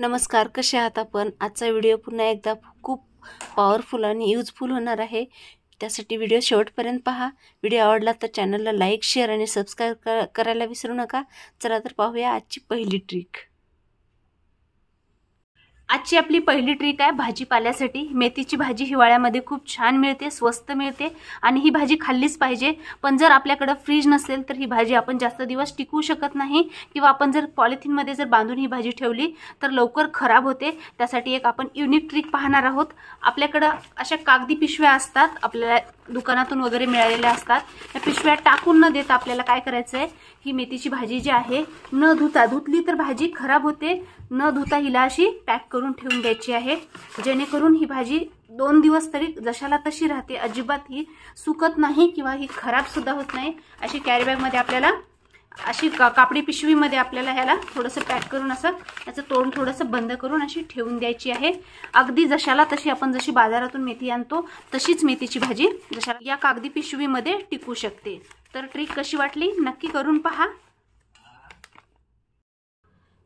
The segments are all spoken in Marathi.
नमस्कार कसे आहात आपण आजचा व्हिडिओ पुन्हा एकदा खूप पॉवरफुल आणि यूजफुल होणार आहे त्यासाठी व्हिडिओ शेवटपर्यंत पहा व्हिडिओ आवडला तर चॅनलला लाईक शेअर आणि सबस्क्राईब करायला विसरू नका चला तर पाहूया आजची पहिली ट्रिक आजची आपली पहिली ट्रिक आहे भाजीपाल्यासाठी मेथीची भाजी हिवाळ्यामध्ये खूप छान मिळते स्वस्त मिळते आणि ही भाजी खाल्लीच पाहिजे पण जर आपल्याकडं फ्रीज नसेल तर ही भाजी आपण जास्त दिवस टिकू शकत नाही किंवा आपण जर पॉलिथिनमध्ये जर बांधून ही भाजी ठेवली तर लवकर खराब होते त्यासाठी एक आपण युनिक ट्रिक पाहणार आहोत आपल्याकडं अशा कागदी पिशव्या असतात आपल्याला दुकानातून वगैरे मिळालेल्या असतात त्या पिशव्या टाकून न देता आपल्याला काय करायचं आहे ही मेथीची भाजी जी आहे न धुता धुतली तर भाजी खराब होते न धुता हिला अशी पॅक करून ठेवून द्यायची आहे जेणेकरून ही भाजी दोन दिवस तरी जशाला तशी राहते अजिबात ही सुकत नाही किंवा ही खराब सुद्धा होत नाही अशी कॅरीबॅगमध्ये आपल्याला अशी का कापडी पिशवीमध्ये आपल्याला ह्याला थोडंसं पॅक करून असं त्याचं तोंड थोडंसं बंद करून अशी ठेवून द्यायची आहे अगदी जशाला तशी आपण जशी बाजारातून मेथी आणतो तशीच मेथीची भाजी जशाला या कागदी पिशवीमध्ये टिकू शकते तर ट्रिक कशी वाटली नक्की करून पहा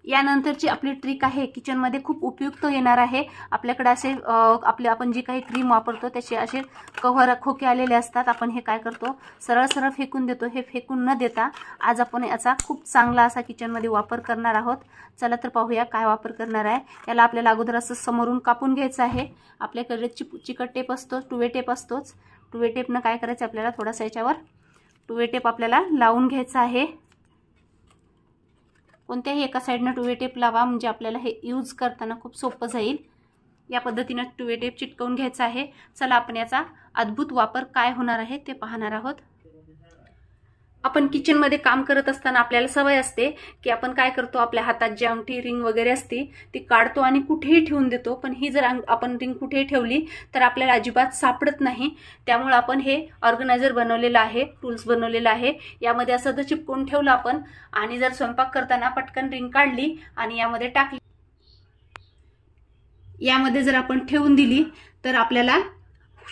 यानंतरची आपली ट्रिक आहे किचनमध्ये खूप उपयुक्त येणार आहे आपल्याकडे असे आपले आपण जे काही क्रीम वापरतो त्याचे असे कव्हर खोके आलेले असतात आपण हे काय करतो सरळ सरळ फेकून देतो हे फेकून न देता आज आपण याचा खूप चांगला असा किचनमध्ये वापर करणार आहोत चला तर पाहूया काय वापर करणार आहे याला आपल्याला अगोदर असं समोरून कापून घ्यायचं आहे आपल्याकडे चिप चिकट टेप असतो टुवे टेप असतोच टुवे टेपनं काय करायचं आपल्याला थोडासा याच्यावर टुवे टेप आपल्याला लावून घ्यायचा आहे कोणत्याही एका साईडनं टुवे टेप लावा म्हणजे आपल्याला हे यूज करताना खूप सोपं जाईल या पद्धतीनं टुवे टेप चिटकवून घ्यायचं आहे चला आपण याचा अद्भुत वापर काय होणार आहे ते पाहणार आहोत आपण किचनमध्ये काम करत असताना आपल्याला सवय असते की आपण काय करतो आपल्या हातात जी अंगठी रिंग वगैरे असते ती काढतो आणि कुठेही ठेवून देतो पण ही जर आपण रिंग कुठेही ठेवली तर आपल्याला अजिबात सापडत नाही त्यामुळे आपण हे ऑर्गनायझर बनवलेलं आहे टूल्स बनवलेलं आहे यामध्ये असं जर चिपकून ठेवलं आपण आणि जर स्वयंपाक करताना पटकन रिंग काढली आणि यामध्ये टाकली यामध्ये जर आपण ठेवून दिली तर आपल्याला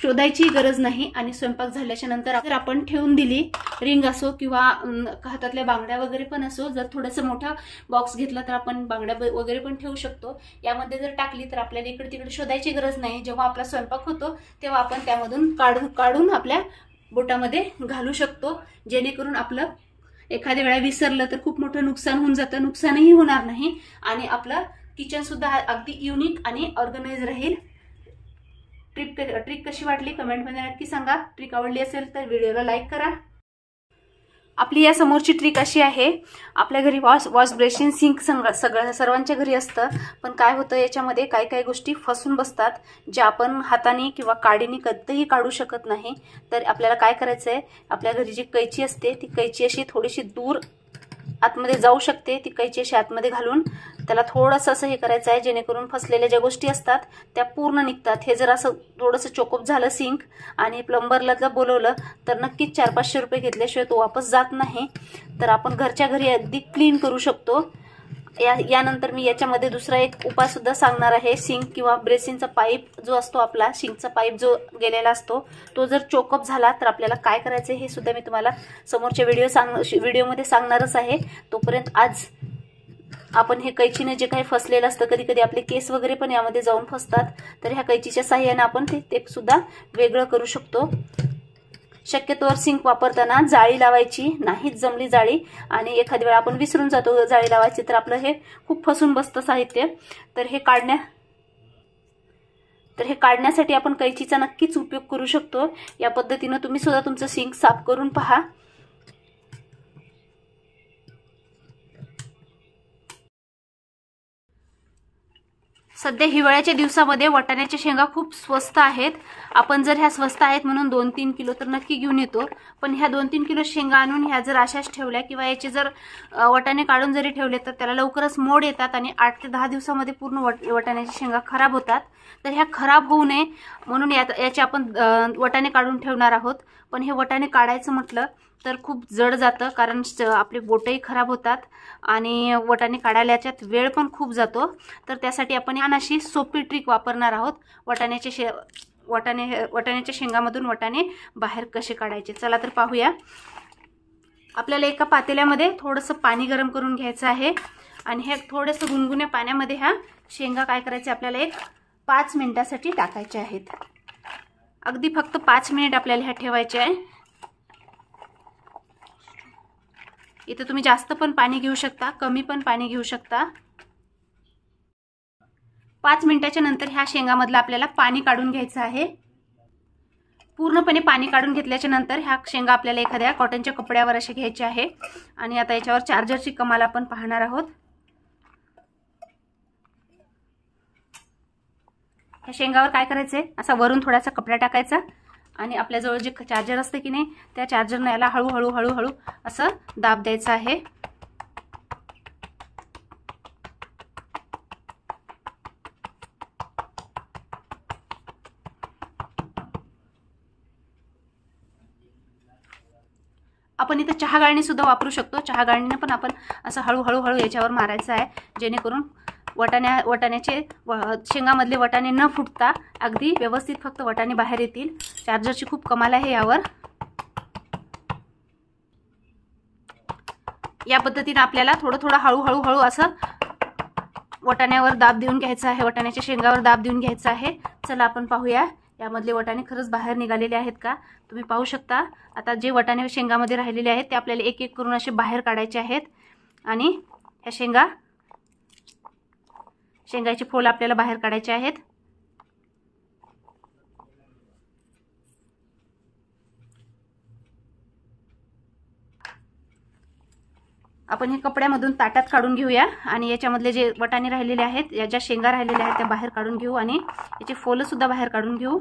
शोधायची गरज नाही आणि स्वयंपाक झाल्याच्या नंतर आपण ठेवून दिली रिंग असो किंवा हातातल्या बांगड्या वगैरे पण असो जर थोडंसं मोठा बॉक्स घेतला तर आपण बांगड्या वगैरे पण ठेवू शकतो यामध्ये जर टाकली तर आपल्याला इकडे तिकडे शोधायची गरज नाही जेव्हा आपला स्वयंपाक होतो तेव्हा आपण त्यामधून काढून काढून आपल्या बोटामध्ये घालू शकतो जेणेकरून आपलं एखाद्या वेळा विसरलं तर खूप मोठं नुकसान होऊन जातं नुकसानही होणार नाही आणि आपलं किचन सुद्धा अगदी युनिक आणि ऑर्गनाईज राहील ट्रिप ट्रिक कशी वाटली कमेंटमध्ये नक्की सांगा ट्रिक आवडली असेल तर व्हिडिओला लाईक करा आपली या समोरची ट्रिक अशी आहे आपल्या घरी वॉश वॉश ब्रेशिंग सिंक सगळं सगळं सर्वांच्या घरी असतं पण काय होतं याच्यामध्ये काही काही गोष्टी फसून बसतात ज्या आपण हाताने किंवा काडीने कधीही काढू शकत नाही तर आपल्याला काय करायचं आहे आपल्या घरी जी कैची असते ती कैची अशी थोडीशी दूर आतमध्ये जाऊ शकते ती कैची अशी आतमध्ये घालून त्याला थोडंसं असं हे करायचं आहे जेणेकरून फसलेल्या ज्या गोष्टी असतात त्या पूर्ण निघतात हे जर असं थोडंसं चोकोप झालं सिंक आणि प्लंबरला बोलवलं तर नक्कीच चार पाचशे रुपये घेतल्याशिवाय तो वापस जात नाही तर आपण घरच्या घरी अगदी क्लीन करू शकतो या यानंतर मी याच्यामध्ये दुसरा एक उपाय सुद्धा सांगणार आहे शिंक किंवा ब्रेसिंगचा पाईप जो असतो आपला शिंकचा पाईप जो गेलेला असतो तो जर चोकअप झाला तर आपल्याला काय करायचं हे सुद्धा मी तुम्हाला समोरच्या व्हिडिओ सांग व्हिडिओमध्ये सांगणारच आहे तोपर्यंत आज आपण हे कैचीने जे काही फसलेलं असतं कधी कधी आपले केस वगैरे पण यामध्ये जाऊन फसतात तर ह्या कैचीच्या साह्याने आपण ते, ते सुद्धा वेगळं करू शकतो शक्यतोवर सिंक वापरताना जाळी लावायची नाहीच जमली जाळी आणि एखादी वेळा आपण विसरून जातो जाळी लावायची तर आपलं हे खूप फसून बसतं साहित्य तर हे काढण्या तर हे काढण्यासाठी आपण कैचीचा नक्कीच उपयोग करू शकतो या पद्धतीनं तुम्ही सुद्धा तुमचं सिंक साफ करून पहा सध्या हिवाळ्याच्या दिवसामध्ये वाटाण्याच्या शेंगा खूप स्वस्त आहेत आपण जर ह्या स्वस्त आहेत म्हणून दोन तीन किलो तर नक्की घेऊन येतो पण ह्या दोन तीन किलो शेंगा आणून ह्या जर अशाच ठेवल्या किंवा याचे जर वाटाणे काढून जरी ठेवले तर त्याला लवकरच मोड येतात आणि आठ ते दहा दिवसामध्ये पूर्ण वट वाटाण्याच्या शेंगा खराब होतात तर ह्या खराब होऊ नये म्हणून याचे आपण वटाणे काढून ठेवणार आहोत पण हे वटाने काढायचं म्हटलं तर खूप जड जातं कारण आपले बोटही खराब होतात आणि वटाने काढायला याच्यात वेळ पण खूप जातो तर त्यासाठी आपण अनाशी सोपी ट्रिक वापरणार आहोत वटाण्याचे शे वटाणे वटाण्याच्या शेंगामधून वटाने बाहेर कसे काढायचे चला तर पाहूया आपल्याला एका पातेल्यामध्ये थोडंसं पाणी गरम करून घ्यायचं आहे आणि हे थोडंसं गुणगुण्या पाण्यामध्ये ह्या शेंगा काय करायचे आपल्याला एक पाच मिनटासाठी टाकायचे आहेत अगदी फक्त पाच मिनिट आपल्याला ह्या ठेवायचे आहे इथे तुम्ही जास्त पण पाणी घेऊ शकता कमी पण पाणी घेऊ शकता पाच मिनिटाच्या नंतर ह्या शेंगामधलं आपल्याला पाणी काढून घ्यायचं आहे पूर्णपणे पाणी काढून घेतल्याच्या नंतर ह्या शेंगा आपल्याला एखाद्या कॉटनच्या कपड्यावर असे घ्यायचे आहे आणि आता याच्यावर चार्जरची कमाल आपण पाहणार आहोत ह्या शेंगावर काय करायचंय असा वरून थोडासा कपडा टाकायचा आणि आपल्याजवळ जे चार्जर असते की नाही त्या चार्जरनं याला हळूहळू हळूहळू असं दाब द्यायचं आहे आपण इथं चहा गाळणी सुद्धा वापरू शकतो चहा गाळणीनं पण आपण असं हळूहळू हळू याच्यावर मारायचं आहे जेणेकरून वटाण्या वटाण्याचे व शेंगामधले वटाणे न फुटता अगदी व्यवस्थित फक्त वटाणे बाहेर येतील चार्जरची खूप कमाल आहे यावर या पद्धतीने आपल्याला थोडं थोडं हळूहळू हळू असं वटाण्यावर दाब देऊन घ्यायचं आहे वटाण्याच्या शेंगावर दाब देऊन घ्यायचं आहे चला आपण पाहूया यामधले वटाणे खरंच बाहेर निघालेले आहेत का तुम्ही पाहू शकता आता जे वटाणे शेंगामध्ये राहिलेले आहेत ते आपल्याला एक एक करून असे बाहेर काढायचे आहेत आणि ह्या शेंगा शेंगाची फोल आपल्याला बाहेर काढायचे आहेत आपण हे कपड्यामधून ताटात काढून घेऊया आणि याच्यामधले जे वटाणे राहिलेले आहेत या ज्या शेंगा राहिलेल्या आहेत त्या बाहेर काढून घेऊ आणि याची सुद्धा बाहेर काढून घेऊ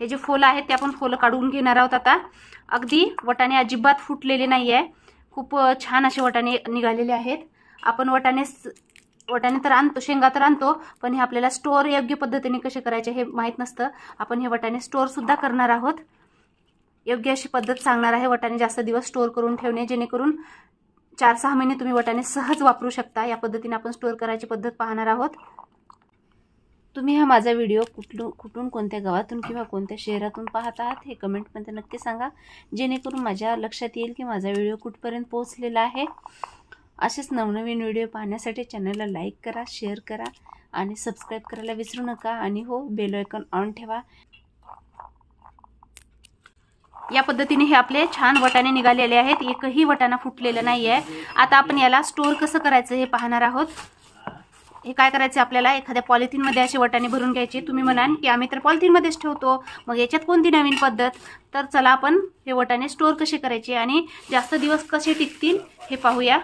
हे जे फुलं आहेत ते आपण फुलं काढून घेणार आहोत आता अगदी वटाणे अजिबात फुटलेले नाही आहे खूप छान असे वटाणे निघालेले आहेत आपण वटाणे वटाणे तर आणतो शेंगा तर आणतो पण हे आपल्याला स्टोअर योग्य पद्धतीने कसे करायचे हे माहीत नसतं आपण हे वटाणे स्टोअरसुद्धा करणार आहोत योग्य अशी पद्धत सांगणार आहे वटाणे जास्त दिवस स्टोअर करून ठेवणे जेणेकरून चार सहा महिने तुम्ही वटाणे सहज वापरू शकता या पद्धतीने आपण स्टोअर करायची पद्धत पाहणार आहोत तुम्ही हा माझा व्हिडिओ कुठून कुठून कोणत्या गावातून किंवा कोणत्या शहरातून पाहत आहात हे कमेंटमध्ये नक्की सांगा जेणेकरून माझ्या लक्षात येईल की माझा व्हिडिओ कुठपर्यंत पोहोचलेला आहे असेच नवनवीन व्हिडिओ पाहण्यासाठी चॅनलला लाईक करा शेअर करा आणि सबस्क्राईब करायला विसरू नका आणि हो बेल आयकॉन ऑन ठेवा या पद्धतीने हे आपले छान वटाने निघालेले आहेत एकही वटाना फुटलेलं नाही आहे आता आपण याला स्टोअर कसं करायचं हे पाहणार आहोत हे काय करायचं आपल्याला एखाद्या पॉलिथिनमध्ये असे वटाने भरून घ्यायचे तुम्ही म्हणाल की आम्ही तर पॉलिथिनमध्येच ठेवतो मग याच्यात कोणती नवीन पद्धत तर चला आपण हे वटाने स्टोअर कसे करायचे आणि जास्त दिवस कसे टिकतील हे पाहूया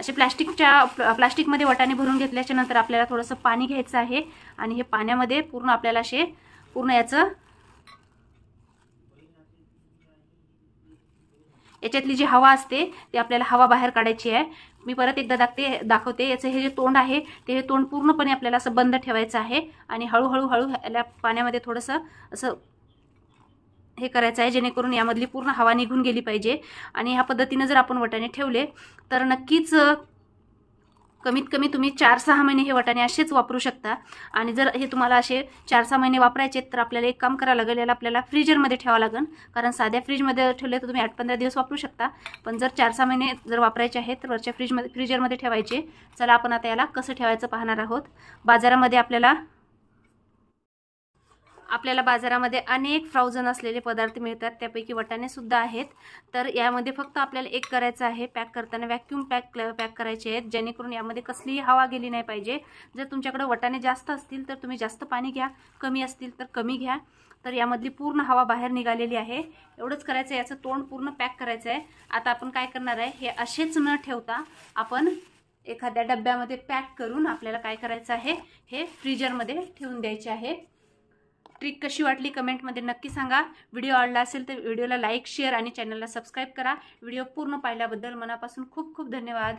असे प्लॅस्टिकच्या प्लास्टिकमध्ये वटाने भरून घेतल्याच्या नंतर आपल्याला थोडंसं पाणी घ्यायचं आहे आणि हे पाण्यामध्ये पूर्ण आपल्याला असे पूर्ण याचं याच्यातली जी हवा असते ती आपल्याला हवा बाहेर काढायची आहे मी परत एकदा दाखते दाखवते याचं हे जे तोंड आहे ते हे तोंड पूर्णपणे आपल्याला असं बंद ठेवायचं आहे आणि हळूहळू हळू याला पाण्यामध्ये थोडंसं असं हे करायचं आहे जेणेकरून यामधली पूर्ण हवा निघून गेली पाहिजे आणि ह्या पद्धतीनं जर आपण वटाने ठेवले तर नक्कीच कमीत कमी तुम्ही चार सहा महिने हे वाटाणे असेच वापरू शकता आणि जर हे तुम्हाला असे चार सहा महिने वापरायचे तर आपल्याला एक काम करावं लागेल याला आपल्याला फ्रीजरमध्ये ठेवावं लागेल कारण साध्या फ्रीजमध्ये ठेवले तर तुम्ही आठ पंधरा दिवस वापरू शकता पण जर चार सहा महिने जर वापरायचे आहेत तर वरच्या फ्रीजमध्ये फ्रीजरमध्ये ठेवायचे चला आपण आता याला कसं ठेवायचं पाहणार आहोत बाजारामध्ये आपल्याला आपल्याला बाजारामध्ये अनेक फ्रॉझन असलेले पदार्थ मिळतात त्यापैकी वटाणे सुद्धा आहेत तर यामध्ये फक्त आपल्याला एक करायचं आहे पॅक करताना व्हॅक्यूम पॅक पॅक करायचे आहेत जेणेकरून यामध्ये कसलीही हवा गेली नाही पाहिजे जर तुमच्याकडे वटाणे जास्त असतील तर तुम्ही जास्त पाणी घ्या कमी असतील तर कमी घ्या तर यामधली पूर्ण हवा बाहेर निघालेली आहे एवढंच करायचं आहे याचं तोंड पूर्ण पॅक करायचं आहे आता आपण काय करणार आहे हे असेच न ठेवता आपण एखाद्या डब्यामध्ये पॅक करून आपल्याला काय करायचं आहे हे फ्रीजरमध्ये ठेवून द्यायचे आहे ट्रिक कशी वाटली कमेंटमध्ये नक्की सांगा व्हिडिओ आवडला असेल तर व्हिडिओला लाईक शेअर आणि चॅनलला सबस्क्राईब करा व्हिडिओ पूर्ण पाहिल्याबद्दल मनापासून खूप खूप धन्यवाद